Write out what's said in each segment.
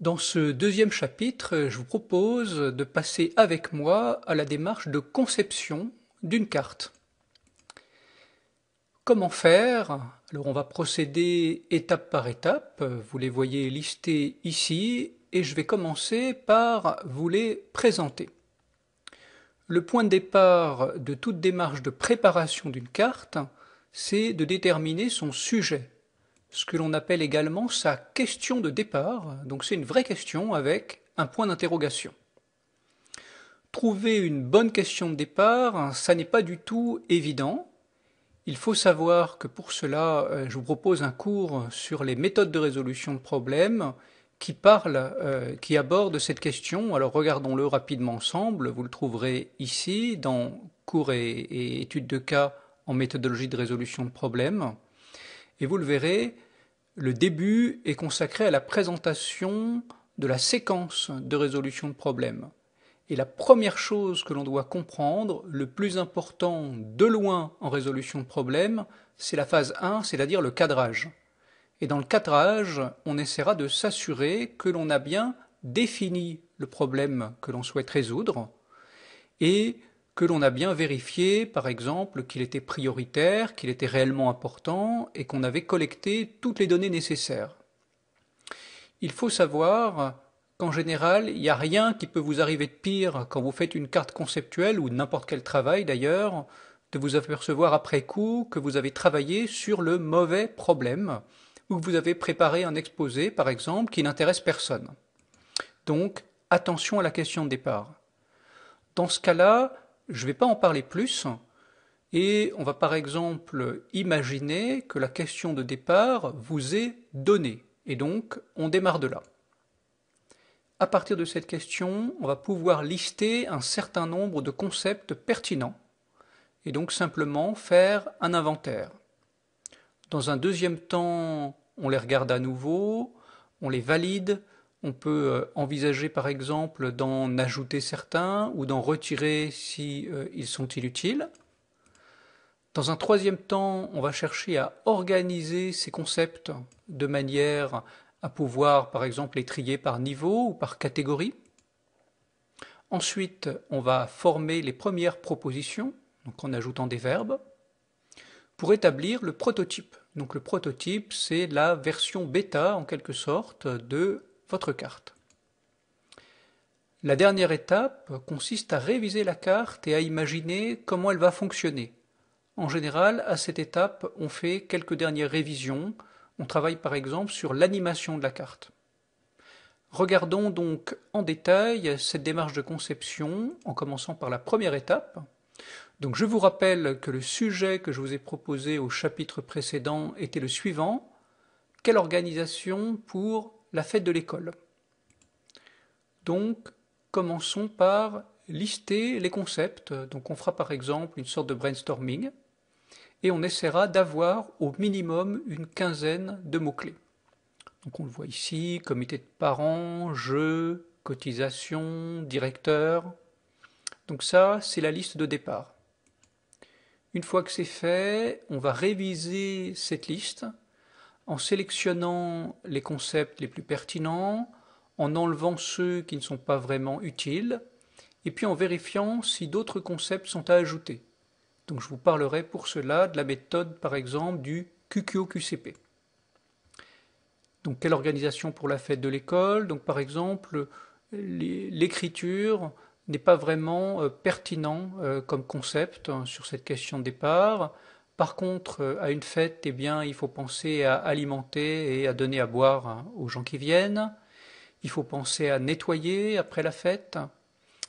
Dans ce deuxième chapitre, je vous propose de passer avec moi à la démarche de conception d'une carte. Comment faire Alors on va procéder étape par étape, vous les voyez listées ici, et je vais commencer par vous les présenter. Le point de départ de toute démarche de préparation d'une carte, c'est de déterminer son sujet, ce que l'on appelle également sa question de départ. Donc c'est une vraie question avec un point d'interrogation. Trouver une bonne question de départ, ça n'est pas du tout évident. Il faut savoir que pour cela, euh, je vous propose un cours sur les méthodes de résolution de problèmes qui parle, euh, qui aborde cette question. Alors regardons-le rapidement ensemble. Vous le trouverez ici dans cours et études de cas en méthodologie de résolution de problèmes. Et vous le verrez, le début est consacré à la présentation de la séquence de résolution de problèmes. Et la première chose que l'on doit comprendre, le plus important de loin en résolution de problème, c'est la phase 1, c'est-à-dire le cadrage. Et dans le cadrage, on essaiera de s'assurer que l'on a bien défini le problème que l'on souhaite résoudre et que l'on a bien vérifié, par exemple, qu'il était prioritaire, qu'il était réellement important et qu'on avait collecté toutes les données nécessaires. Il faut savoir qu'en général, il n'y a rien qui peut vous arriver de pire quand vous faites une carte conceptuelle ou n'importe quel travail d'ailleurs, de vous apercevoir après coup que vous avez travaillé sur le mauvais problème ou que vous avez préparé un exposé, par exemple, qui n'intéresse personne. Donc, attention à la question de départ. Dans ce cas-là, je ne vais pas en parler plus. Et on va par exemple imaginer que la question de départ vous est donnée. Et donc, on démarre de là. À partir de cette question, on va pouvoir lister un certain nombre de concepts pertinents et donc simplement faire un inventaire. Dans un deuxième temps, on les regarde à nouveau, on les valide, on peut euh, envisager par exemple d'en ajouter certains ou d'en retirer si euh, ils sont inutiles. Dans un troisième temps, on va chercher à organiser ces concepts de manière à pouvoir par exemple les trier par niveau ou par catégorie. Ensuite, on va former les premières propositions, donc en ajoutant des verbes, pour établir le prototype. Donc le prototype, c'est la version bêta en quelque sorte de votre carte. La dernière étape consiste à réviser la carte et à imaginer comment elle va fonctionner. En général, à cette étape, on fait quelques dernières révisions. On travaille par exemple sur l'animation de la carte. Regardons donc en détail cette démarche de conception en commençant par la première étape. Donc je vous rappelle que le sujet que je vous ai proposé au chapitre précédent était le suivant. Quelle organisation pour la fête de l'école. Donc, commençons par lister les concepts. Donc, on fera par exemple une sorte de brainstorming et on essaiera d'avoir au minimum une quinzaine de mots-clés. Donc, on le voit ici comité de parents, jeu, cotisation, directeur. Donc, ça, c'est la liste de départ. Une fois que c'est fait, on va réviser cette liste en sélectionnant les concepts les plus pertinents, en enlevant ceux qui ne sont pas vraiment utiles, et puis en vérifiant si d'autres concepts sont à ajouter. Donc je vous parlerai pour cela de la méthode par exemple du QQQCP. Donc quelle organisation pour la fête de l'école Donc par exemple, l'écriture n'est pas vraiment euh, pertinent euh, comme concept hein, sur cette question de départ. Par contre, euh, à une fête, eh bien, il faut penser à alimenter et à donner à boire hein, aux gens qui viennent. Il faut penser à nettoyer après la fête.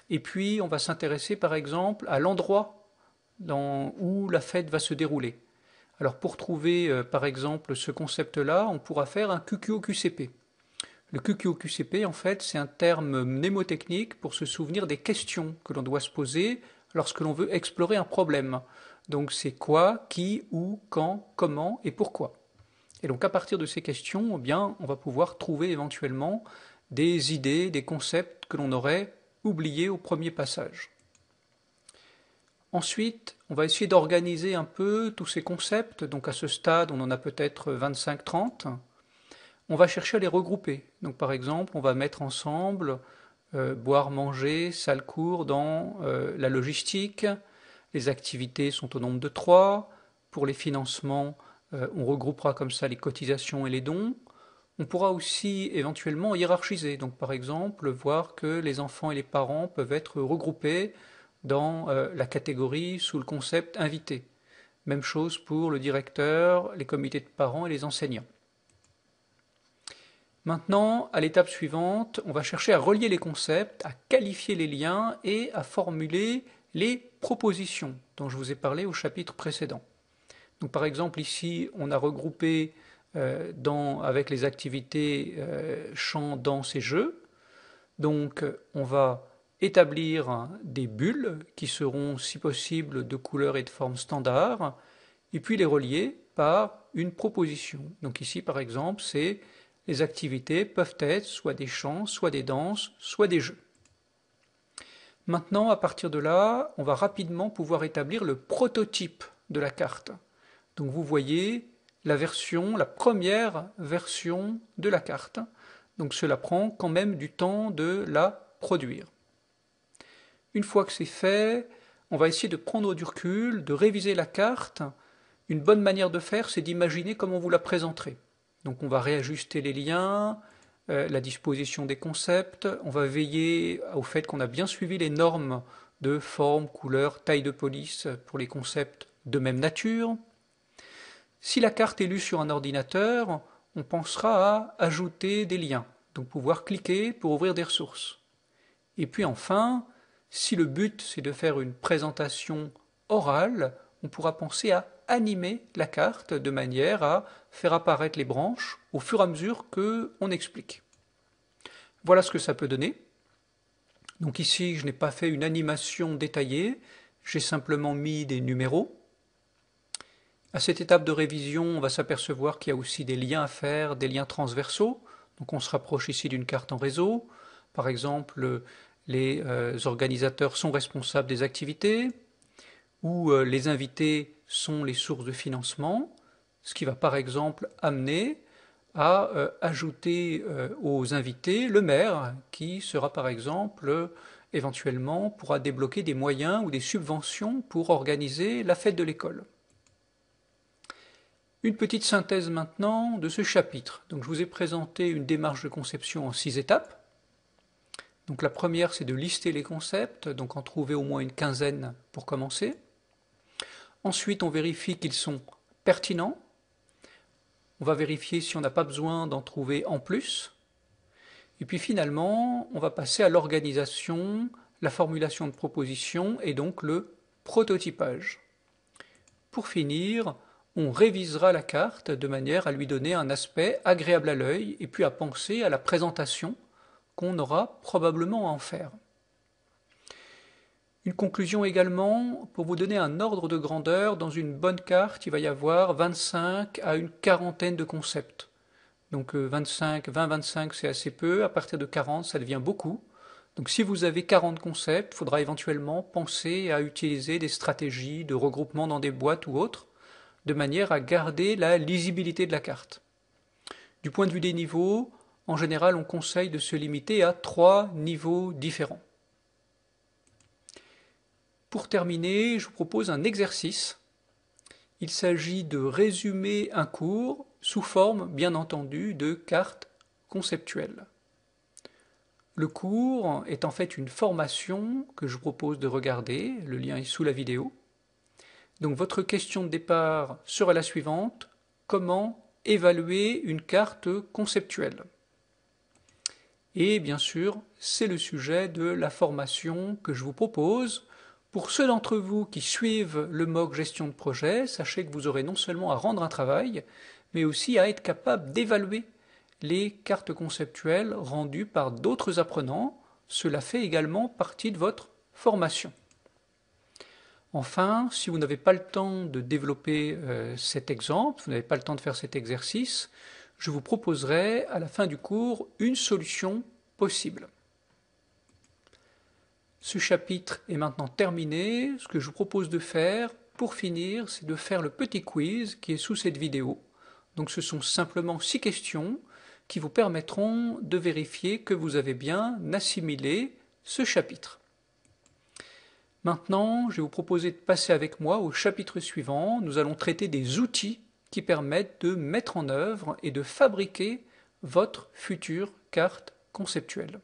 Et puis, on va s'intéresser, par exemple, à l'endroit où la fête va se dérouler. Alors, pour trouver, euh, par exemple, ce concept-là, on pourra faire un QQO-QCP. Le QQO-QCP, en fait, c'est un terme mnémotechnique pour se souvenir des questions que l'on doit se poser lorsque l'on veut explorer un problème. Donc c'est quoi, qui, où, quand, comment et pourquoi. Et donc à partir de ces questions, eh on va pouvoir trouver éventuellement des idées, des concepts que l'on aurait oubliés au premier passage. Ensuite, on va essayer d'organiser un peu tous ces concepts. Donc à ce stade, on en a peut-être 25-30. On va chercher à les regrouper. Donc par exemple, on va mettre ensemble euh, boire, manger, salle cours dans euh, la logistique, les activités sont au nombre de trois. Pour les financements, euh, on regroupera comme ça les cotisations et les dons. On pourra aussi éventuellement hiérarchiser, donc par exemple voir que les enfants et les parents peuvent être regroupés dans euh, la catégorie sous le concept invité. Même chose pour le directeur, les comités de parents et les enseignants. Maintenant, à l'étape suivante, on va chercher à relier les concepts, à qualifier les liens et à formuler les propositions dont je vous ai parlé au chapitre précédent. Donc, par exemple, ici, on a regroupé euh, avec les activités euh, chant, danse et jeu. Donc, on va établir des bulles qui seront, si possible, de couleur et de forme standard, et puis les relier par une proposition. Donc ici, par exemple, c'est les activités peuvent être soit des chants, soit des danses, soit des jeux. Maintenant, à partir de là, on va rapidement pouvoir établir le prototype de la carte. Donc vous voyez la version, la première version de la carte. Donc cela prend quand même du temps de la produire. Une fois que c'est fait, on va essayer de prendre du recul, de réviser la carte. Une bonne manière de faire, c'est d'imaginer comment vous la présenterez. Donc on va réajuster les liens, euh, la disposition des concepts, on va veiller au fait qu'on a bien suivi les normes de forme, couleur, taille de police pour les concepts de même nature. Si la carte est lue sur un ordinateur, on pensera à ajouter des liens, donc pouvoir cliquer pour ouvrir des ressources. Et puis enfin, si le but c'est de faire une présentation orale, on pourra penser à animer la carte de manière à faire apparaître les branches au fur et à mesure que on explique. Voilà ce que ça peut donner. Donc ici, je n'ai pas fait une animation détaillée, j'ai simplement mis des numéros. À cette étape de révision, on va s'apercevoir qu'il y a aussi des liens à faire, des liens transversaux. Donc on se rapproche ici d'une carte en réseau. Par exemple, les euh, organisateurs sont responsables des activités, ou euh, les invités sont les sources de financement, ce qui va par exemple amener à euh, ajouter euh, aux invités le maire, qui sera par exemple euh, éventuellement pourra débloquer des moyens ou des subventions pour organiser la fête de l'école. Une petite synthèse maintenant de ce chapitre. Donc je vous ai présenté une démarche de conception en six étapes. Donc la première c'est de lister les concepts, donc en trouver au moins une quinzaine pour commencer. Ensuite, on vérifie qu'ils sont pertinents. On va vérifier si on n'a pas besoin d'en trouver en plus. Et puis finalement, on va passer à l'organisation, la formulation de propositions et donc le prototypage. Pour finir, on révisera la carte de manière à lui donner un aspect agréable à l'œil et puis à penser à la présentation qu'on aura probablement à en faire. Une conclusion également, pour vous donner un ordre de grandeur, dans une bonne carte, il va y avoir 25 à une quarantaine de concepts. Donc 25, 20, 25, c'est assez peu. À partir de 40, ça devient beaucoup. Donc si vous avez 40 concepts, il faudra éventuellement penser à utiliser des stratégies de regroupement dans des boîtes ou autres, de manière à garder la lisibilité de la carte. Du point de vue des niveaux, en général, on conseille de se limiter à trois niveaux différents. Pour terminer, je vous propose un exercice. Il s'agit de résumer un cours sous forme, bien entendu, de carte conceptuelle. Le cours est en fait une formation que je vous propose de regarder, le lien est sous la vidéo. Donc votre question de départ sera la suivante, comment évaluer une carte conceptuelle Et bien sûr, c'est le sujet de la formation que je vous propose, pour ceux d'entre vous qui suivent le MOOC gestion de projet, sachez que vous aurez non seulement à rendre un travail, mais aussi à être capable d'évaluer les cartes conceptuelles rendues par d'autres apprenants. Cela fait également partie de votre formation. Enfin, si vous n'avez pas le temps de développer euh, cet exemple, vous n'avez pas le temps de faire cet exercice, je vous proposerai à la fin du cours une solution possible. Ce chapitre est maintenant terminé. Ce que je vous propose de faire pour finir, c'est de faire le petit quiz qui est sous cette vidéo. Donc ce sont simplement six questions qui vous permettront de vérifier que vous avez bien assimilé ce chapitre. Maintenant, je vais vous proposer de passer avec moi au chapitre suivant. Nous allons traiter des outils qui permettent de mettre en œuvre et de fabriquer votre future carte conceptuelle.